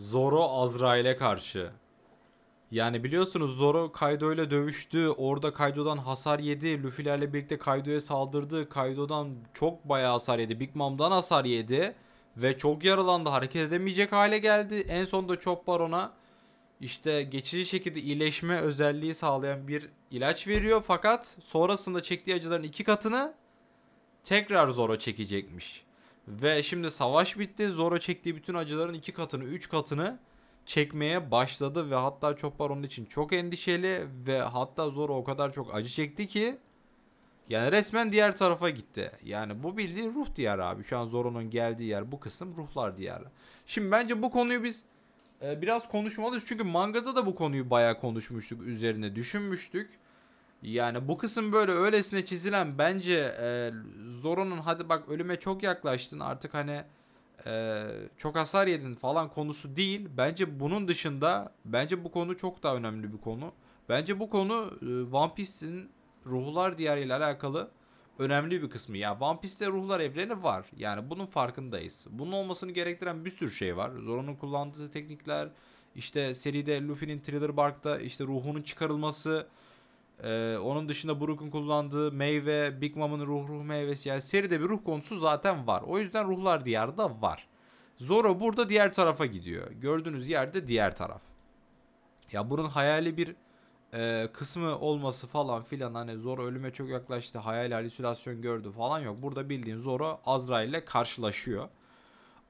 Zoro Azrail'e karşı. Yani biliyorsunuz Zoro Kaido ile dövüştü. Orada Kaido'dan hasar yedi. Luffy'lerle birlikte Kaido'ya saldırdı. Kaido'dan çok bayağı hasar yedi. Big Mom'dan hasar yedi. Ve çok yaralandı. Hareket edemeyecek hale geldi. En sonunda Chop Baron'a işte geçici şekilde iyileşme özelliği sağlayan bir ilaç veriyor. Fakat sonrasında çektiği acıların iki katını tekrar Zoro çekecekmiş. Ve şimdi savaş bitti. Zoro çektiği bütün acıların iki katını, üç katını çekmeye başladı ve hatta Chopper onun için çok endişeli ve hatta Zoro o kadar çok acı çekti ki yani resmen diğer tarafa gitti. Yani bu bildiği ruh diyarı abi. Şu an Zoro'nun geldiği yer bu kısım ruhlar diyarı. Şimdi bence bu konuyu biz e, biraz konuşmalıyız. Çünkü mangada da bu konuyu bayağı konuşmuştuk. Üzerine düşünmüştük. Yani bu kısım böyle öylesine çizilen bence e, Zoro'nun hadi bak ölüme çok yaklaştın artık hani e, çok hasar yedin falan konusu değil. Bence bunun dışında bence bu konu çok daha önemli bir konu. Bence bu konu e, One Piece'in ruhlar diyarı ile alakalı önemli bir kısmı. Ya One Piece'te ruhlar evreni var. Yani bunun farkındayız. Bunun olmasını gerektiren bir sürü şey var. Zoro'nun kullandığı teknikler, işte seride Luffy'nin Thriller Bark'ta işte ruhunun çıkarılması, ee, onun dışında Brook'un kullandığı meyve, Big Mom'un ruh ruh meyvesi yani seride bir ruh konusu zaten var. O yüzden ruhlar diyarda var. Zoro burada diğer tarafa gidiyor. Gördüğünüz yerde diğer taraf. Ya bunun hayali bir e, kısmı olması falan filan hani Zoro ölüme çok yaklaştı. Hayal halüsinasyon gördü falan yok. Burada bildiğin Zoro Azra ile karşılaşıyor.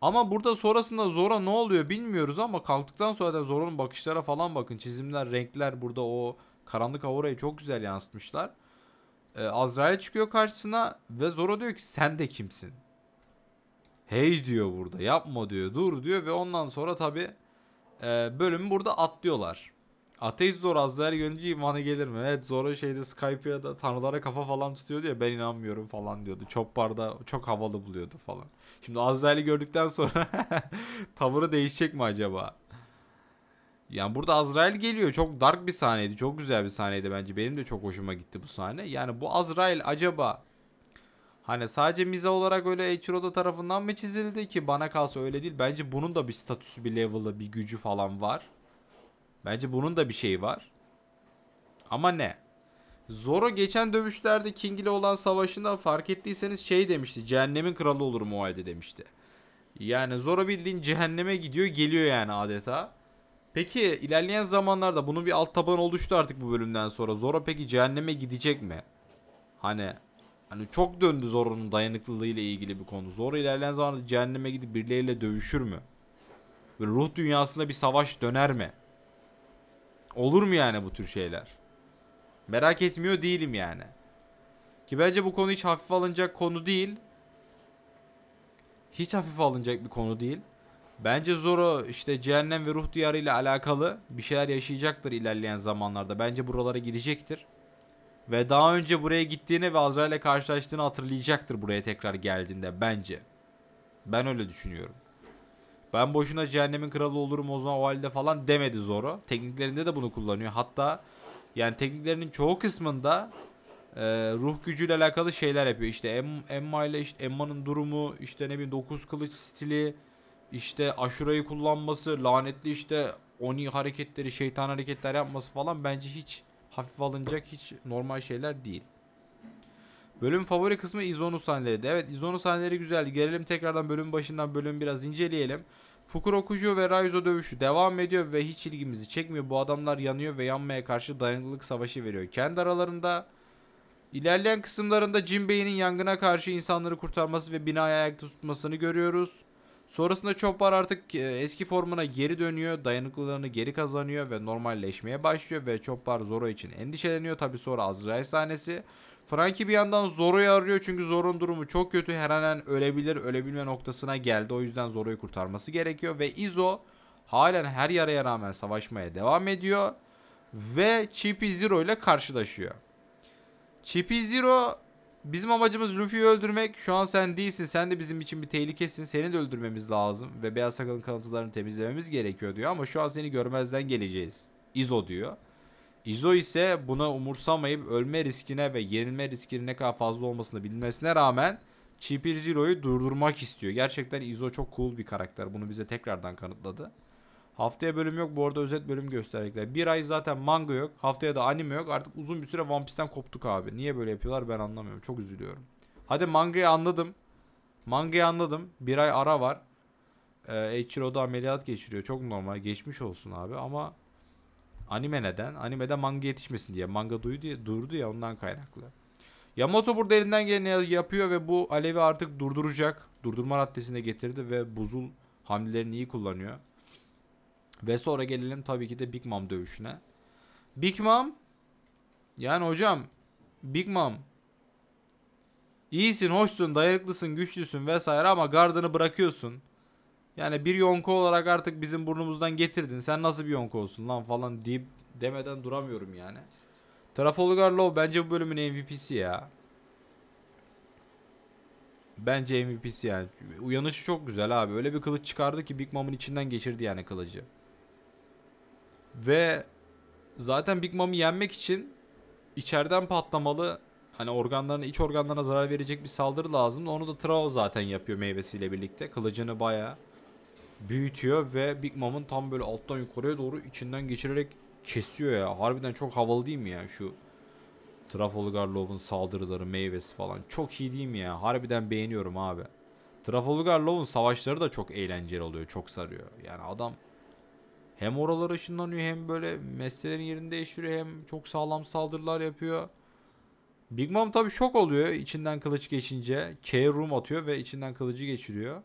Ama burada sonrasında Zoro ne oluyor bilmiyoruz ama kalktıktan sonra da Zora'nın bakışlara falan bakın. Çizimler, renkler burada o Karanlık aurayı çok güzel yansıtmışlar. Ee, Azrail çıkıyor karşısına ve Zoro diyor ki sen de kimsin? Hey diyor burada yapma diyor dur diyor ve ondan sonra tabi e, bölümü burada atlıyorlar. Ateist Zoro Azrail görünce imanı gelir mi? Evet Zoro şeyde Skype'ya da tanrılara kafa falan tutuyor diye ben inanmıyorum falan diyordu. Çok barda çok havalı buluyordu falan. Şimdi Azrail'i gördükten sonra tavırı değişecek mi acaba? Yani burada Azrail geliyor. Çok dark bir sahneydi. Çok güzel bir sahneydi bence. Benim de çok hoşuma gitti bu sahne. Yani bu Azrail acaba hani sadece miza olarak öyle Eiichiroda tarafından mı çizildi ki bana kalsa öyle değil. Bence bunun da bir statüsü, bir level'ı, bir gücü falan var. Bence bunun da bir şeyi var. Ama ne? Zoro geçen dövüşlerde King ile olan savaşında fark ettiyseniz şey demişti. Cehennemin kralı olurum o halde demişti. Yani Zoro bildiğin cehenneme gidiyor geliyor yani adeta. Peki ilerleyen zamanlarda bunun bir alt tabanı oluştu artık bu bölümden sonra. Zoro peki cehenneme gidecek mi? Hani hani çok döndü Zoro'nun dayanıklılığı ile ilgili bir konu. Zoro ilerleyen zamanlarda cehenneme gidip birileriyle dövüşür mü? Böyle ruh dünyasında bir savaş döner mi? Olur mu yani bu tür şeyler? Merak etmiyor değilim yani. Ki bence bu konu hiç hafif alınacak konu değil. Hiç hafif alınacak bir konu değil. Bence Zoro işte cehennem ve ruh diyarı ile alakalı bir şeyler yaşayacaktır ilerleyen zamanlarda. Bence buralara gidecektir. Ve daha önce buraya gittiğini ve Azrail ile karşılaştığını hatırlayacaktır buraya tekrar geldiğinde bence. Ben öyle düşünüyorum. Ben boşuna cehennemin kralı olurum o zaman o halde falan demedi Zoro. Tekniklerinde de bunu kullanıyor. Hatta yani tekniklerinin çoğu kısmında e, ruh gücüyle alakalı şeyler yapıyor. İşte Emma ile işte Emma'nın durumu, işte ne bileyim 9 kılıç stili, işte aşurayı kullanması, lanetli işte oni hareketleri, şeytan hareketler yapması falan bence hiç hafif alınacak hiç normal şeyler değil. Bölüm favori kısmı İzonu sahneleri. Evet İzonu sahneleri güzel. Gelelim tekrardan bölüm başından bölüm biraz inceleyelim. Fukurokuju ve Raizo dövüşü devam ediyor ve hiç ilgimizi çekmiyor. Bu adamlar yanıyor ve yanmaya karşı dayanıklılık savaşı veriyor. Kendi aralarında ilerleyen kısımlarında Jinbei'nin yangına karşı insanları kurtarması ve binayı ayakta tutmasını görüyoruz. Sonrasında Chopper artık e, eski formuna geri dönüyor. Dayanıklılığını geri kazanıyor ve normalleşmeye başlıyor. Ve Chopper Zoro için endişeleniyor. Tabi sonra Azrail sahnesi. Frankie bir yandan Zoro'yu arıyor çünkü Zoro'nun durumu çok kötü. Her an ölebilir, ölebilme noktasına geldi. O yüzden Zoro'yu kurtarması gerekiyor ve Izo halen her yaraya rağmen savaşmaya devam ediyor ve Chippy Zero ile karşılaşıyor. Chippy Zero Bizim amacımız Luffy'yi öldürmek. Şu an sen değilsin. Sen de bizim için bir tehlikesin. Seni de öldürmemiz lazım. Ve Beyaz Sakal'ın kalıntılarını temizlememiz gerekiyor diyor. Ama şu an seni görmezden geleceğiz. Izo diyor. Izo ise buna umursamayıp ölme riskine ve yenilme riskinin ne kadar fazla olmasını bilmesine rağmen Chipir Zero'yu durdurmak istiyor. Gerçekten Izo çok cool bir karakter. Bunu bize tekrardan kanıtladı. Haftaya bölüm yok. Bu arada özet bölüm gösterdikler. Bir ay zaten manga yok. Haftaya da anime yok. Artık uzun bir süre One Piece'ten koptuk abi. Niye böyle yapıyorlar ben anlamıyorum. Çok üzülüyorum. Hadi mangayı anladım. Mangayı anladım. Bir ay ara var. Ee, Eiichiro'da ameliyat geçiriyor. Çok normal. Geçmiş olsun abi ama anime neden? Animede manga yetişmesin diye. Manga duydu ya, durdu ya ondan kaynaklı. Yamato burada elinden geleni yapıyor ve bu Alevi artık durduracak. Durdurma raddesine getirdi ve buzul hamlelerini iyi kullanıyor. Ve sonra gelelim tabii ki de Big Mom dövüşüne. Big Mom yani hocam Big Mom iyisin, hoşsun, dayanıklısın, güçlüsün vesaire ama gardını bırakıyorsun. Yani bir yonko olarak artık bizim burnumuzdan getirdin. Sen nasıl bir yonko olsun lan falan deyip demeden duramıyorum yani. Trafalgar Law bence bu bölümün MVP'si ya. Bence MVP'si yani. Uyanışı çok güzel abi. Öyle bir kılıç çıkardı ki Big Mom'un içinden geçirdi yani kılıcı. Ve zaten Big Mom'u yenmek için içeriden patlamalı hani organlarına iç organlarına zarar verecek bir saldırı lazım. Onu da Trao zaten yapıyor meyvesiyle birlikte. Kılıcını baya büyütüyor ve Big Mom'un tam böyle alttan yukarıya doğru içinden geçirerek kesiyor ya. Harbiden çok havalı değil mi ya şu Trafalgar Trafalgarlov'un saldırıları, meyvesi falan. Çok iyi değil mi ya? Harbiden beğeniyorum abi. Trafalgar Trafalgarlov'un savaşları da çok eğlenceli oluyor. Çok sarıyor. Yani adam hem oralar ışınlanıyor hem böyle meslelerin yerini değiştiriyor hem çok sağlam saldırılar yapıyor. Big Mom tabi şok oluyor içinden kılıç geçince. K room atıyor ve içinden kılıcı geçiriyor.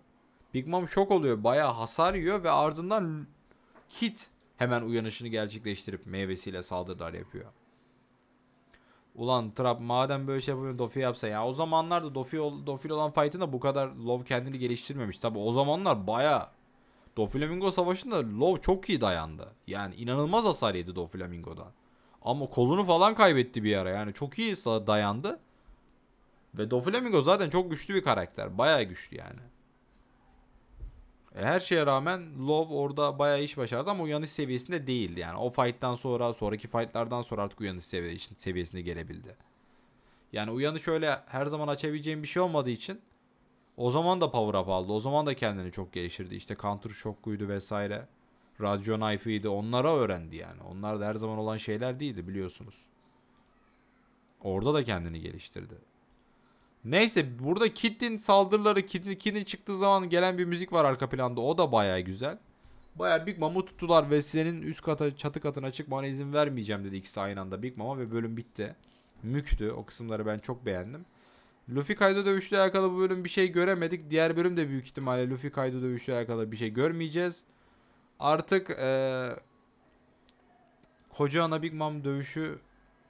Big Mom şok oluyor. Baya hasar yiyor ve ardından Kit hemen uyanışını gerçekleştirip meyvesiyle saldırılar yapıyor. Ulan Trap madem böyle şey yapıyor Dofi yapsa ya. O zamanlarda Dofi, Dofi olan fight'ın da bu kadar Love kendini geliştirmemiş. Tabi o zamanlar baya Doflamingo savaşında Low çok iyi dayandı. Yani inanılmaz hasar yedi Doflamingo'dan. Ama kolunu falan kaybetti bir ara. Yani çok iyi dayandı. Ve Doflamingo zaten çok güçlü bir karakter. Bayağı güçlü yani. E her şeye rağmen Love orada bayağı iş başardı ama uyanış seviyesinde değildi. Yani o fight'tan sonra, sonraki fight'lardan sonra artık uyanış sevi seviyesine gelebildi. Yani uyanış şöyle her zaman açabileceğim bir şey olmadığı için o zaman da power up aldı. O zaman da kendini çok geliştirdi. İşte Counter Shock'uydu vesaire. Radyo Knife'ıydı. Onlara öğrendi yani. Onlar da her zaman olan şeyler değildi biliyorsunuz. Orada da kendini geliştirdi. Neyse burada Kid'in saldırıları, Kid'in Kid çıktığı zaman gelen bir müzik var arka planda. O da baya güzel. Baya Big Mom'u tuttular ve senin üst kata, çatı katına çıkmana izin vermeyeceğim dedi ikisi aynı anda Big Mom'a ve bölüm bitti. Müktü. O kısımları ben çok beğendim. Luffy Kaido dövüşle alakalı bu bölüm bir şey göremedik. Diğer bölüm de büyük ihtimalle Luffy Kaido dövüşle alakalı bir şey görmeyeceğiz. Artık ee, Koca Ana Big Mom dövüşü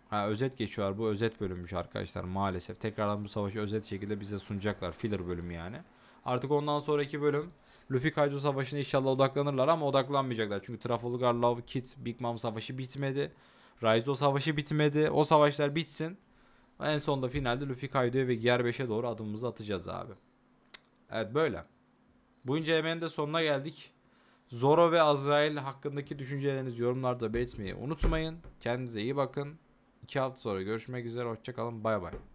ha, özet geçiyor. Bu özet bölümmüş arkadaşlar maalesef. Tekrardan bu savaşı özet şekilde bize sunacaklar. Filler bölümü yani. Artık ondan sonraki bölüm Luffy Kaido savaşına inşallah odaklanırlar ama odaklanmayacaklar. Çünkü Trafalgar, Love, Kid, Big Mom savaşı bitmedi. Raizo savaşı bitmedi. O savaşlar bitsin. En sonunda finalde Luffy Kaido'ya ve Gear 5'e doğru adımımızı atacağız abi. Evet böyle. Bu incelemenin de sonuna geldik. Zoro ve Azrail hakkındaki düşüncelerinizi yorumlarda belirtmeyi unutmayın. Kendinize iyi bakın. 2 hafta sonra görüşmek üzere. Hoşçakalın. Bay bay.